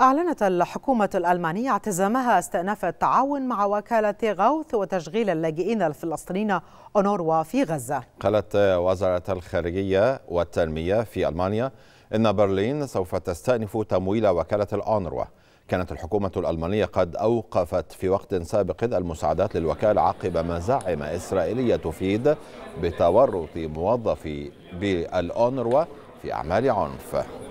أعلنت الحكومة الألمانية اعتزامها استئناف التعاون مع وكالة غوث وتشغيل اللاجئين الفلسطينيين أونروا في غزة قالت وزارة الخارجية والتنمية في ألمانيا إن برلين سوف تستأنف تمويل وكالة الأونروا كانت الحكومة الألمانية قد أوقفت في وقت سابق المساعدات للوكالة عقب مزاعم إسرائيلية تفيد بتورط موظفي بالأونروا في أعمال عنف